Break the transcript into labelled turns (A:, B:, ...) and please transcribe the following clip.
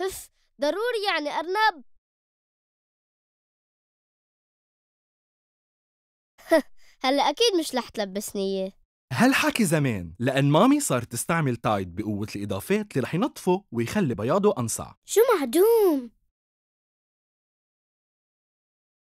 A: هف ضروري يعني أرنب
B: هلا أكيد مش رح تلبسني إياه
C: هالحكي زمان لأن مامي صارت تستعمل تايد بقوة الإضافات اللي رح ينطفه ويخلي بياضه أنصع
D: شو معدوم؟